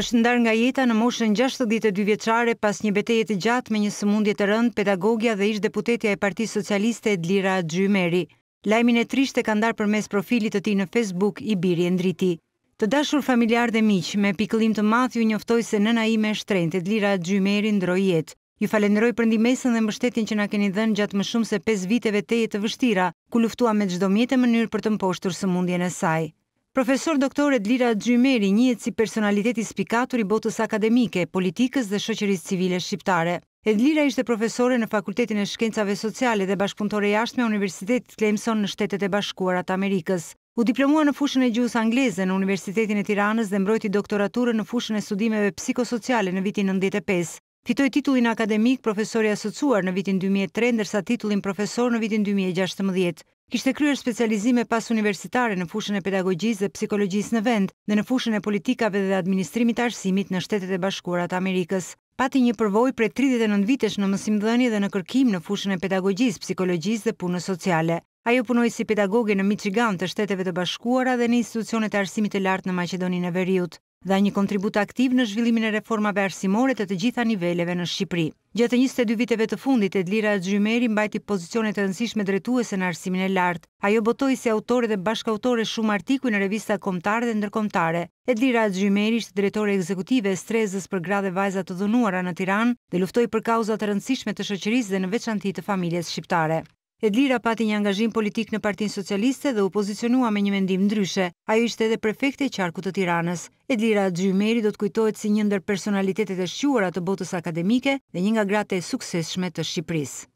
është ndar nga jeta në moshën 62 vjeçare pas një betejë të gjatë me një sëmundje të rëndë pedagogja dhe ish deputetja e Partisë Socialiste Edlira Xhymeri. Lajmin e trisht e ka ndar përmes profilit të tij në Facebook i Biri Endriti. Të dashur familjar dhe miq, me pikëllim të madh ju njoftoj se nëna ime e shtrenjtë Edlira Xhymeri ndroi jetë. Ju falenderoj për ndihmën dhe mbështetjen që na keni dhënë gjatë më shumë se 5 viteve të jetës të vështira, ku luftuam me çdo mjet e mënyrë për të mposhtur sëmundjen e saj. Profesor doktor Edlira Gjymeri njët si personaliteti spikatur i botës akademike, politikës dhe shëqërisë civile shqiptare. Edlira ishte profesore në Fakultetin e Shkencave Sociale dhe bashkëpuntore jasht me Universitetit Clemson në shtetet e bashkuarat Amerikës. U diplomua në fushën e gjusë angleze në Universitetin e Tiranës dhe mbrojti doktoraturë në fushën e studimeve psikosociale në vitin 95. Fitoj titullin akademik profesori asocuar në vitin 2003, ndërsa titullin profesor në vitin 2016. Kishte kryer specializime pas universitare në fushën e pedagogjisë dhe psikologjisë në vend dhe në fushën e politikave dhe administrimit arsimit në shtetet e bashkuara të Amerikës. Pati një përvoj për 39 vitesh në mësim dhenje dhe në kërkim në fushën e pedagogjisë, psikologjisë dhe punës sociale. Ajo punoi si pedagoge në Michigan të Shteteve të Bashkuara dhe në institucionet e arsimit të lartë në Maqedoninë e Veriut dhe një kontribut aktiv në zhvillimin e reformave arsimore të të gjitha niveleve në Shqipëri. Gjatë 22 viteve të fundit, Edlira Gjymeri mbajti pozicionet të nësishme drejtuese në arsimin e lartë. Ajo botoj si autore dhe bashkautore shumë artikuj në revista komtare dhe ndërkomtare. Edlira Gjymeri është drejtore ekzekutive e strezës për grade vajzat të dhunuara në Tiran dhe luftoj për kauzat të rëndësishme të shëqëris dhe në veçantit të familjes shqiptare. Edlira pati një angazhim politik në Partin Socialiste dhe u pozicionua me një mendim ndryshe. Ajo ishte edhe prefekte i qarku të Tiranës. Edlira Gjymeri do të kujtojt si njëndër personalitetet e shquara të botës akademike dhe njënga gratë e sukseshme të Shqipërisë.